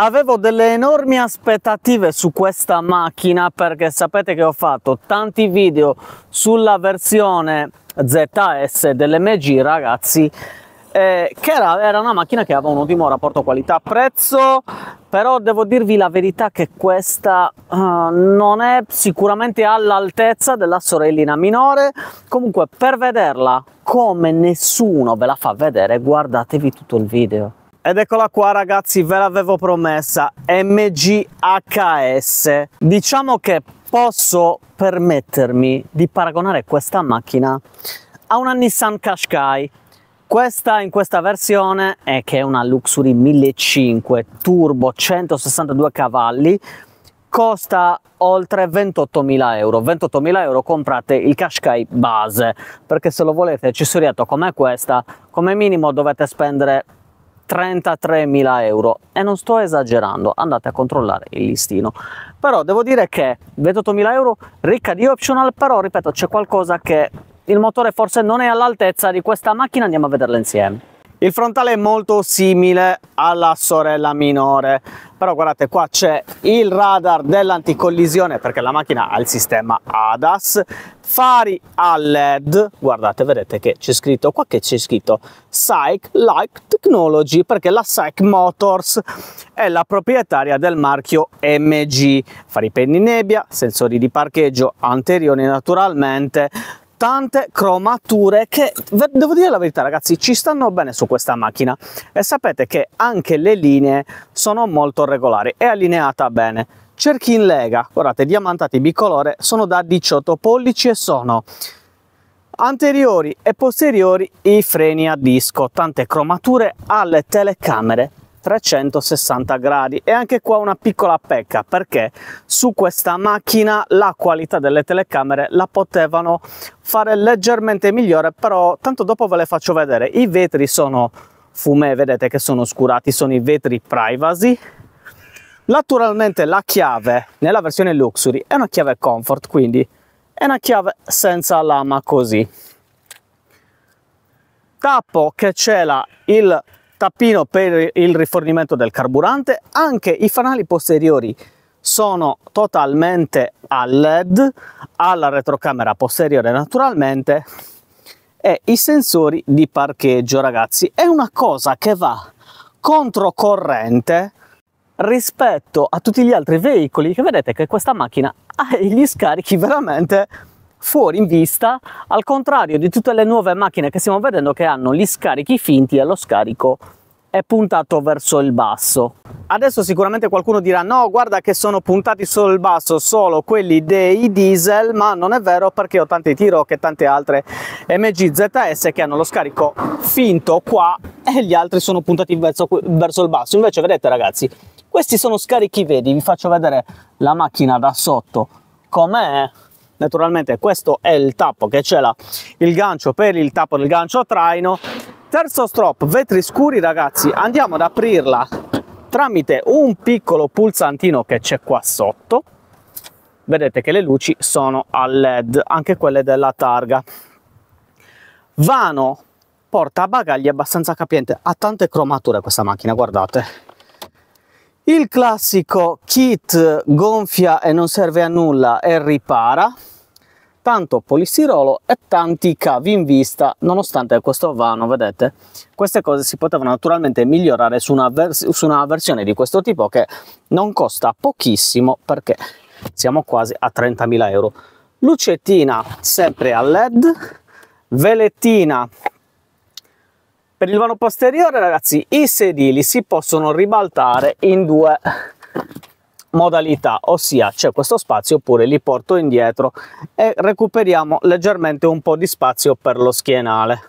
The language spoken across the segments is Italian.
Avevo delle enormi aspettative su questa macchina perché sapete che ho fatto tanti video sulla versione ZS dell'MG ragazzi eh, che era, era, una macchina che aveva un ottimo rapporto qualità-prezzo, però devo dirvi la verità che questa uh, non è sicuramente all'altezza della sorellina minore, comunque per vederla come nessuno ve la fa vedere guardatevi tutto il video ed eccola qua ragazzi ve l'avevo promessa MGHS diciamo che posso permettermi di paragonare questa macchina a una Nissan Qashqai questa in questa versione è che è una Luxury 1500 turbo 162 cavalli costa oltre 28.000 euro 28.000 euro comprate il Qashqai base perché se lo volete accessoriato come questa come minimo dovete spendere 33.000 euro e non sto esagerando, andate a controllare il listino. Però devo dire che 28.000 euro ricca di optional, però ripeto c'è qualcosa che il motore forse non è all'altezza di questa macchina, andiamo a vederla insieme. Il frontale è molto simile alla sorella minore, però guardate qua c'è il radar dell'anticollisione perché la macchina ha il sistema ADAS, fari a LED, guardate vedete che c'è scritto, qua che c'è scritto SAIC Like Technology perché la SAIC Motors è la proprietaria del marchio MG, fari penni nebbia, sensori di parcheggio anteriori naturalmente, tante cromature che devo dire la verità ragazzi ci stanno bene su questa macchina e sapete che anche le linee sono molto regolari e allineata bene cerchi in lega guardate diamantati bicolore sono da 18 pollici e sono anteriori e posteriori i freni a disco tante cromature alle telecamere 360 gradi e anche qua una piccola pecca perché su questa macchina la qualità delle telecamere la potevano fare leggermente migliore però tanto dopo ve le faccio vedere i vetri sono fumè vedete che sono oscurati sono i vetri privacy naturalmente la chiave nella versione luxury è una chiave comfort quindi è una chiave senza lama così tappo che cela il tappino per il rifornimento del carburante, anche i fanali posteriori sono totalmente a LED, alla retrocamera posteriore naturalmente e i sensori di parcheggio ragazzi è una cosa che va controcorrente rispetto a tutti gli altri veicoli che vedete che questa macchina ha gli scarichi veramente fuori in vista, al contrario di tutte le nuove macchine che stiamo vedendo che hanno gli scarichi finti e lo scarico è puntato verso il basso. Adesso sicuramente qualcuno dirà no, guarda che sono puntati solo il basso, solo quelli dei diesel, ma non è vero perché ho tanti tiro roc e tante altre MG ZS che hanno lo scarico finto qua e gli altri sono puntati verso, verso il basso. Invece vedete ragazzi, questi sono scarichi veri, vi faccio vedere la macchina da sotto com'è naturalmente questo è il tappo che cela il gancio per il tappo del gancio a traino terzo strop vetri scuri ragazzi andiamo ad aprirla tramite un piccolo pulsantino che c'è qua sotto vedete che le luci sono a led anche quelle della targa vano porta bagagli abbastanza capiente ha tante cromature questa macchina guardate il classico kit gonfia e non serve a nulla e ripara tanto polistirolo e tanti cavi in vista nonostante questo vano vedete queste cose si potevano naturalmente migliorare su una, su una versione di questo tipo che non costa pochissimo perché siamo quasi a 30.000 euro lucettina sempre a led velettina per il vano posteriore ragazzi i sedili si possono ribaltare in due modalità, ossia c'è questo spazio oppure li porto indietro e recuperiamo leggermente un po' di spazio per lo schienale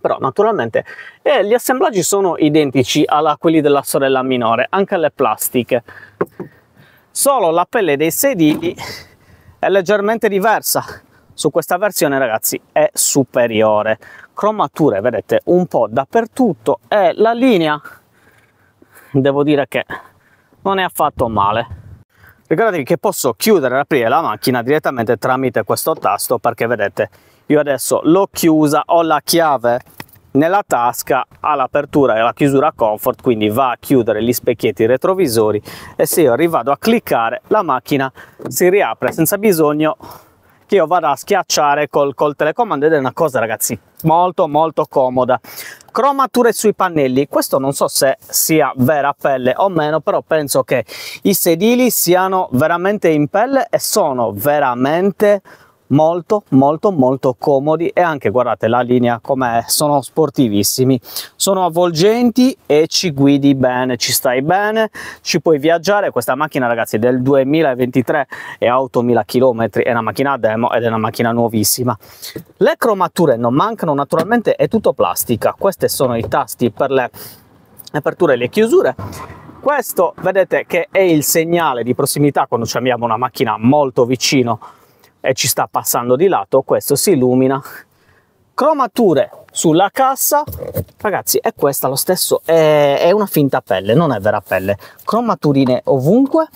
però naturalmente eh, gli assemblaggi sono identici a quelli della sorella minore, anche le plastiche. Solo la pelle dei sedili è leggermente diversa. Su questa versione, ragazzi, è superiore. Cromature, vedete, un po' dappertutto e la linea devo dire che non è affatto male. Ricordatevi che posso chiudere e aprire la macchina direttamente tramite questo tasto perché vedete io adesso l'ho chiusa, ho la chiave nella tasca all'apertura e alla chiusura comfort quindi va a chiudere gli specchietti retrovisori e se io rivado a cliccare la macchina si riapre senza bisogno che io vado a schiacciare col, col telecomando ed è una cosa ragazzi molto molto comoda cromature sui pannelli questo non so se sia vera pelle o meno però penso che i sedili siano veramente in pelle e sono veramente molto molto molto comodi e anche guardate la linea com'è sono sportivissimi sono avvolgenti e ci guidi bene ci stai bene ci puoi viaggiare questa macchina ragazzi è del 2023 e ha 8000 km è una macchina demo ed è una macchina nuovissima le cromature non mancano naturalmente è tutto plastica questi sono i tasti per le aperture e le chiusure questo vedete che è il segnale di prossimità quando ci abbiamo una macchina molto vicino e ci sta passando di lato, questo si illumina. Cromature sulla cassa, ragazzi è questa lo stesso, è, è una finta pelle, non è vera pelle, cromaturine ovunque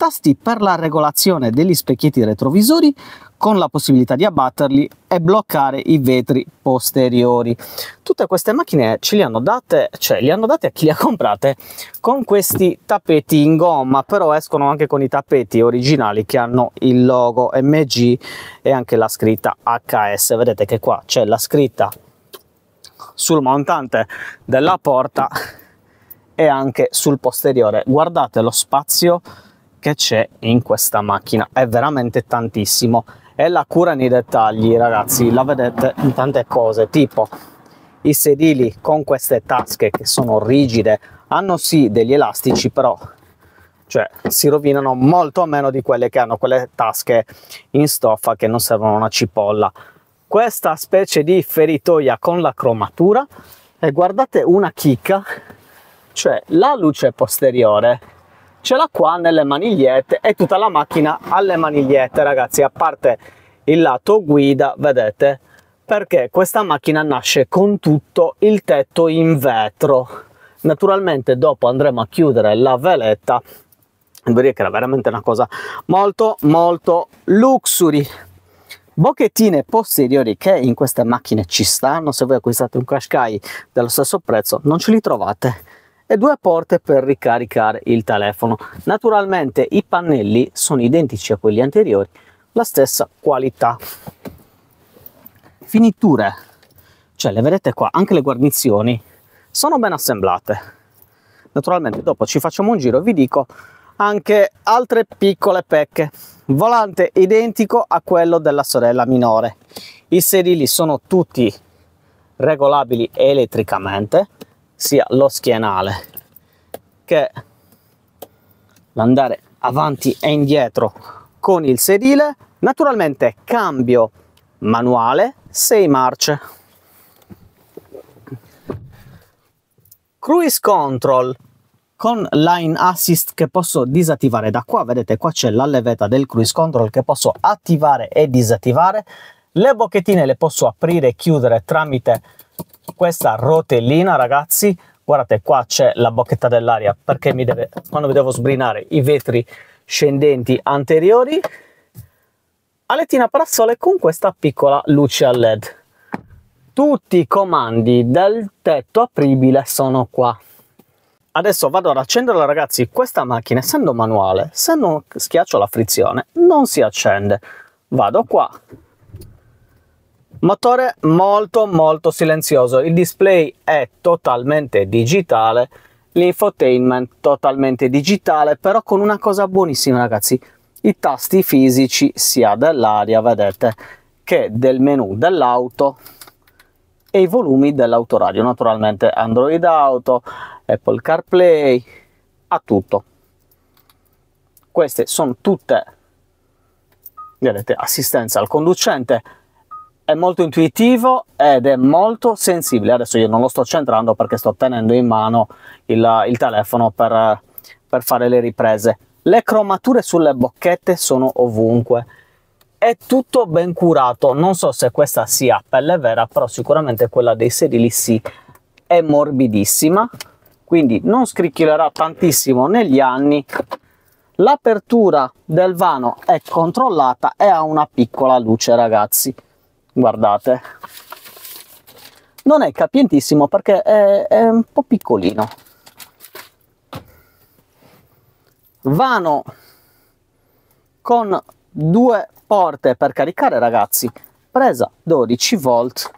tasti per la regolazione degli specchietti retrovisori con la possibilità di abbatterli e bloccare i vetri posteriori. Tutte queste macchine ce le hanno date, cioè le hanno date a chi le ha comprate con questi tappeti in gomma, però escono anche con i tappeti originali che hanno il logo MG e anche la scritta HS. Vedete che qua c'è la scritta sul montante della porta e anche sul posteriore. Guardate lo spazio che c'è in questa macchina è veramente tantissimo e la cura nei dettagli ragazzi la vedete in tante cose tipo i sedili con queste tasche che sono rigide hanno sì degli elastici però cioè si rovinano molto meno di quelle che hanno quelle tasche in stoffa che non servono una cipolla questa specie di feritoia con la cromatura e guardate una chicca cioè la luce posteriore ce l'ha qua nelle manigliette e tutta la macchina alle manigliette ragazzi a parte il lato guida vedete perché questa macchina nasce con tutto il tetto in vetro naturalmente dopo andremo a chiudere la veletta devo dire che era veramente una cosa molto molto luxury bocchettine posteriori che in queste macchine ci stanno se voi acquistate un Qashqai dello stesso prezzo non ce li trovate e due porte per ricaricare il telefono. Naturalmente i pannelli sono identici a quelli anteriori, la stessa qualità. Finiture, cioè le vedete qua, anche le guarnizioni sono ben assemblate. Naturalmente dopo ci facciamo un giro e vi dico anche altre piccole pecche. Volante identico a quello della sorella minore. I sedili sono tutti regolabili elettricamente sia lo schienale che l'andare avanti e indietro con il sedile naturalmente cambio manuale 6 marce cruise control con line assist che posso disattivare da qua vedete qua c'è la levetta del cruise control che posso attivare e disattivare le bocchettine le posso aprire e chiudere tramite questa rotellina ragazzi guardate qua c'è la bocchetta dell'aria perché mi deve quando devo sbrinare i vetri scendenti anteriori alettina parasole con questa piccola luce a led tutti i comandi del tetto apribile sono qua adesso vado ad accenderla ragazzi questa macchina essendo manuale se non schiaccio la frizione non si accende vado qua Motore molto molto silenzioso, il display è totalmente digitale, l'infotainment totalmente digitale, però con una cosa buonissima ragazzi, i tasti fisici sia dell'aria, vedete, che del menu dell'auto e i volumi dell'autoradio, naturalmente Android Auto, Apple CarPlay, a tutto. Queste sono tutte, vedete, assistenza al conducente, è molto intuitivo ed è molto sensibile. Adesso io non lo sto centrando perché sto tenendo in mano il, il telefono per, per fare le riprese. Le cromature sulle bocchette sono ovunque. È tutto ben curato, non so se questa sia pelle vera, però sicuramente quella dei sedili sì, è morbidissima, quindi non scricchiolerà tantissimo negli anni. L'apertura del vano è controllata e ha una piccola luce ragazzi guardate non è capientissimo perché è, è un po' piccolino vano con due porte per caricare ragazzi presa 12 volt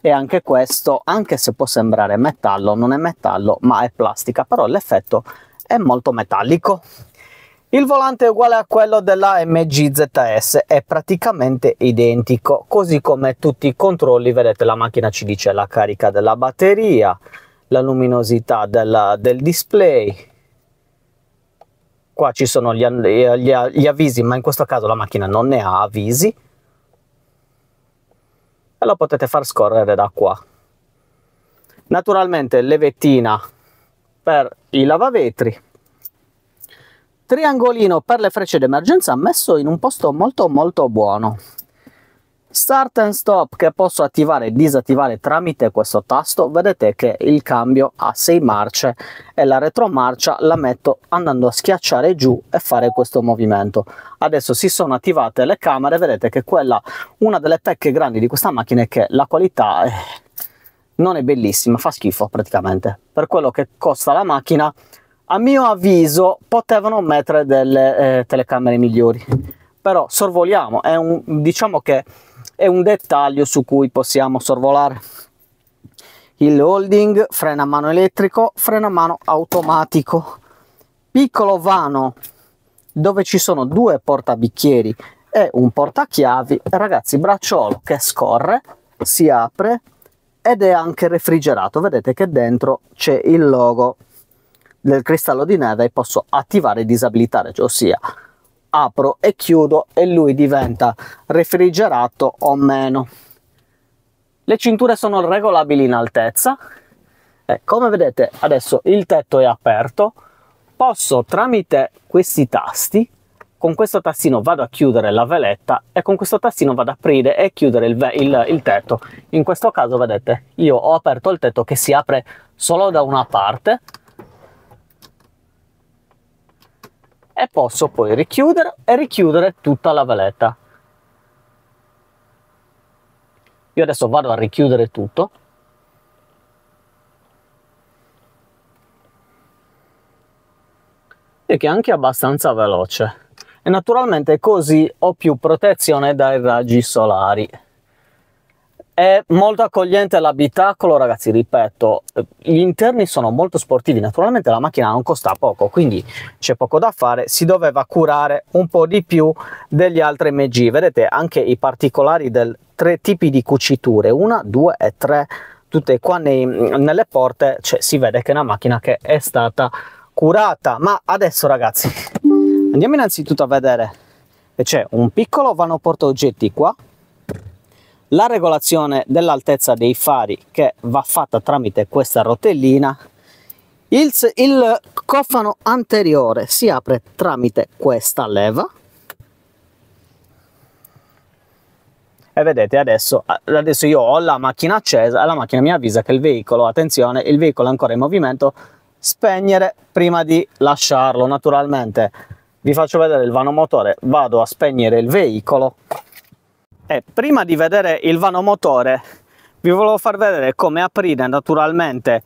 e anche questo anche se può sembrare metallo non è metallo ma è plastica però l'effetto è molto metallico il volante è uguale a quello della MGZS, è praticamente identico, così come tutti i controlli, vedete la macchina ci dice la carica della batteria, la luminosità della, del display, qua ci sono gli, gli, gli, avvisi, ma in questo caso la macchina non ne ha avvisi, e lo potete far scorrere da qua. Naturalmente levettina per i lavavetri, triangolino per le frecce d'emergenza messo in un posto molto molto buono start and stop che posso attivare e disattivare tramite questo tasto vedete che il cambio ha 6 marce e la retromarcia la metto andando a schiacciare giù e fare questo movimento adesso si sono attivate le camere vedete che quella una delle pecche grandi di questa macchina è che la qualità eh, non è bellissima fa schifo praticamente per quello che costa la macchina a mio avviso potevano mettere delle eh, telecamere migliori però sorvoliamo è un, diciamo che è un dettaglio su cui possiamo sorvolare il holding freno a mano elettrico freno a mano automatico piccolo vano dove ci sono due portabicchieri e un portachiavi ragazzi bracciolo che scorre si apre ed è anche refrigerato vedete che dentro c'è il logo del cristallo di neve e posso attivare e disabilitare, cioè ossia apro e chiudo e lui diventa refrigerato o meno. Le cinture sono regolabili in altezza. E come vedete adesso il tetto è aperto. Posso tramite questi tasti, con questo tastino vado a chiudere la veletta e con questo tastino vado ad aprire e chiudere il, il, il tetto. In questo caso vedete io ho aperto il tetto che si apre solo da una parte e posso poi richiudere e richiudere tutta la valetta. Io adesso vado a richiudere tutto. E che è anche abbastanza veloce. E naturalmente così ho più protezione dai raggi solari. È molto accogliente l'abitacolo, ragazzi, ripeto, gli interni sono molto sportivi, naturalmente la macchina non costa poco, quindi c'è poco da fare, si doveva curare un po' di più degli altri MG, vedete anche i particolari del tre tipi di cuciture, una, due e tre, tutte qua nei, nelle porte, cioè, si vede che è una macchina che è stata curata, ma adesso ragazzi andiamo innanzitutto a vedere che c'è un piccolo vano porta oggetti qua, la regolazione dell'altezza dei fari che va fatta tramite questa rotellina, il, il cofano anteriore si apre tramite questa leva e vedete adesso, adesso io ho la macchina accesa la macchina mi avvisa che il veicolo, attenzione, il veicolo è ancora in movimento, spegnere prima di lasciarlo naturalmente. Vi faccio vedere il vano motore, vado a spegnere il veicolo e eh, prima di vedere il vano motore vi volevo far vedere come aprire naturalmente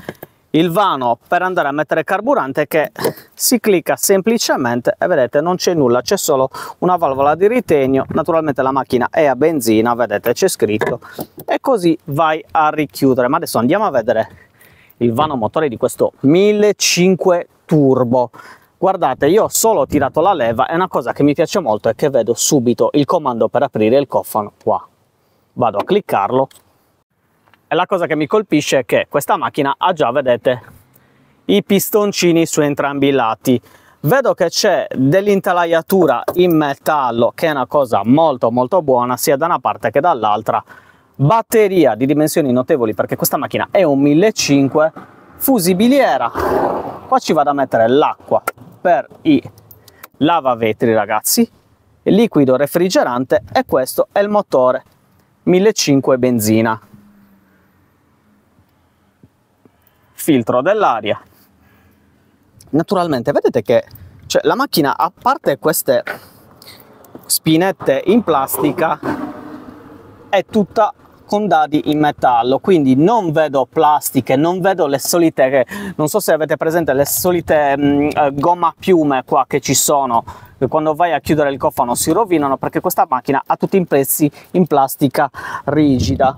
il vano per andare a mettere carburante che si clicca semplicemente e vedete non c'è nulla c'è solo una valvola di ritegno naturalmente la macchina è a benzina vedete c'è scritto e così vai a richiudere ma adesso andiamo a vedere il vano motore di questo 1500 turbo Guardate, io ho solo tirato la leva e una cosa che mi piace molto è che vedo subito il comando per aprire il cofano qua. Vado a cliccarlo e la cosa che mi colpisce è che questa macchina ha già, vedete, i pistoncini su entrambi i lati. Vedo che c'è dell'intalaiatura in metallo, che è una cosa molto molto buona, sia da una parte che dall'altra. Batteria di dimensioni notevoli, perché questa macchina è un 1500, fusibiliera. Qua ci vado a mettere l'acqua, per i lavavetri ragazzi, il liquido refrigerante e questo è il motore 1500 benzina. Filtro dell'aria. Naturalmente vedete che cioè, la macchina a parte queste spinette in plastica è tutta con dadi in metallo quindi non vedo plastiche non vedo le solite non so se avete presente le solite mh, mm, eh, gomma piume qua che ci sono quando vai a chiudere il cofano si rovinano perché questa macchina ha tutti i pezzi in plastica rigida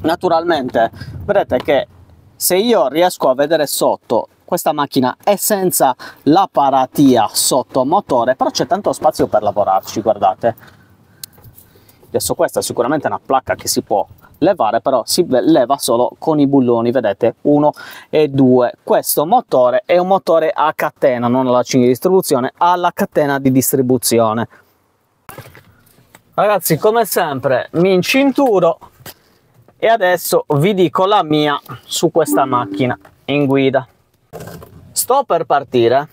naturalmente vedete che se io riesco a vedere sotto questa macchina è senza la paratia sotto motore però c'è tanto spazio per lavorarci guardate Adesso questa è sicuramente una placca che si può levare, però si leva solo con i bulloni, vedete, 1 e 2. Questo motore è un motore a catena, non alla cinghia di distribuzione, alla catena di distribuzione. Ragazzi, come sempre, mi incinturo e adesso vi dico la mia su questa macchina in guida. Sto per partire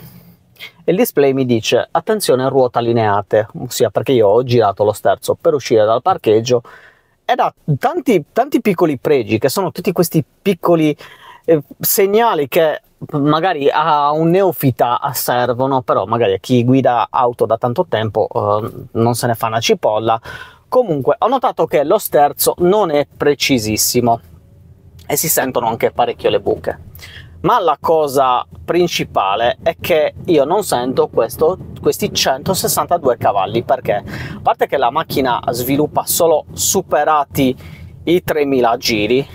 il display mi dice attenzione a ruota allineate, ossia perché io ho girato lo sterzo per uscire dal parcheggio ed ha tanti, tanti piccoli pregi che sono tutti questi piccoli eh, segnali che magari a un neofita servono, però magari a chi guida auto da tanto tempo eh, non se ne fa una cipolla. Comunque ho notato che lo sterzo non è precisissimo e si sentono anche parecchio le buche ma la cosa principale è che io non sento questo, questi 162 cavalli perché a parte che la macchina sviluppa solo superati i 3000 giri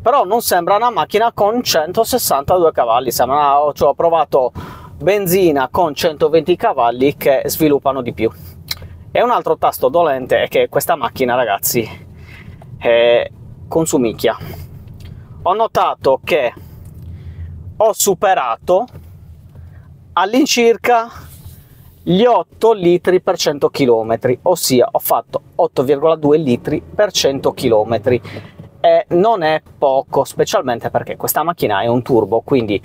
però non sembra una macchina con 162 cavalli sembra cioè ho provato benzina con 120 cavalli che sviluppano di più e un altro tasto dolente è che questa macchina ragazzi consumicchia ho notato che ho superato all'incirca gli 8 litri per 100 km, ossia ho fatto 8,2 litri per 100 km. E non è poco, specialmente perché questa macchina è un turbo, quindi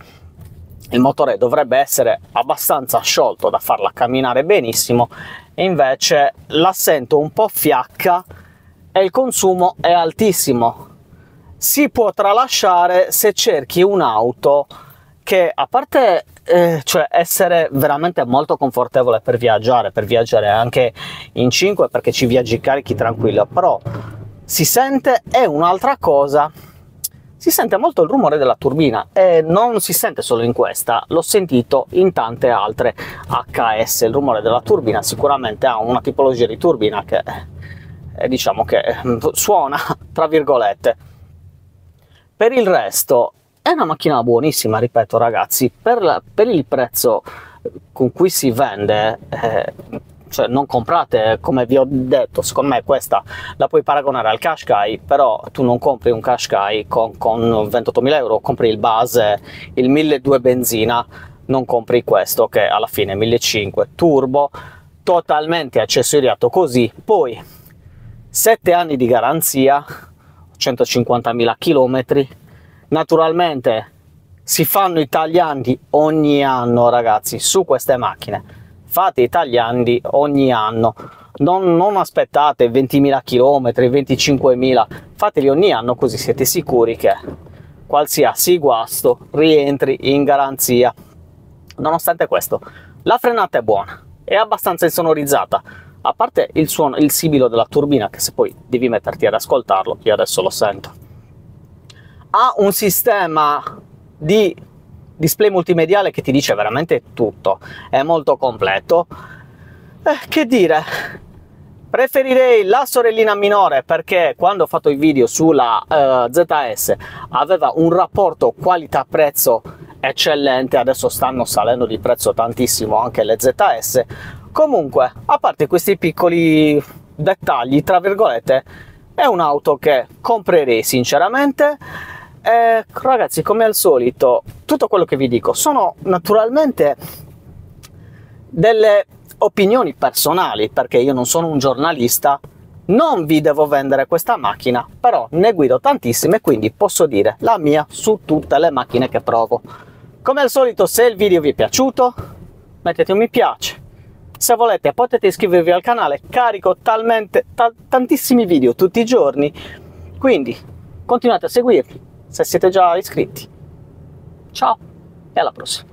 il motore dovrebbe essere abbastanza sciolto da farla camminare benissimo, e invece la sento un po' fiacca e il consumo è altissimo, si può tralasciare se cerchi un'auto che a parte eh, cioè essere veramente molto confortevole per viaggiare, per viaggiare anche in 5 perché ci viaggi carichi tranquillo, però si sente è un'altra cosa. Si sente molto il rumore della turbina e non si sente solo in questa, l'ho sentito in tante altre HS. Il rumore della turbina sicuramente ha una tipologia di turbina che eh, diciamo che mm, suona, tra virgolette per il resto è una macchina buonissima, ripeto ragazzi, per, la, per il prezzo con cui si vende, eh, cioè non comprate, come vi ho detto, secondo me questa la puoi paragonare al Qashqai, però tu non compri un Qashqai con, con 28.000 euro, compri il base, il 1.200 benzina, non compri questo che alla fine 1.500 turbo, totalmente accessoriato così, poi 7 anni di garanzia, 150.000 km. Naturalmente si fanno i tagliandi ogni anno ragazzi su queste macchine. Fate i tagliandi ogni anno. Non, non aspettate 20.000 km, 25.000, fateli ogni anno così siete sicuri che qualsiasi guasto rientri in garanzia. Nonostante questo, la frenata è buona, è abbastanza insonorizzata, a parte il suono, il sibilo della turbina, che se poi devi metterti ad ascoltarlo, io adesso lo sento, ha un sistema di display multimediale che ti dice veramente tutto, è molto completo. Eh, che dire, preferirei la sorellina minore perché quando ho fatto i video sulla uh, eh, ZS aveva un rapporto qualità-prezzo eccellente, adesso stanno salendo di prezzo tantissimo anche le ZS, Comunque, a parte questi piccoli dettagli, tra virgolette, è un'auto che comprerei sinceramente. E, ragazzi, come al solito, tutto quello che vi dico sono naturalmente delle opinioni personali, perché io non sono un giornalista, non vi devo vendere questa macchina, però ne guido tantissime, quindi posso dire la mia su tutte le macchine che provo. Come al solito, se il video vi è piaciuto, mettete un mi piace, se volete potete iscrivervi al canale, carico talmente, ta tantissimi video tutti i giorni, quindi continuate a seguirmi se siete già iscritti. Ciao e alla prossima!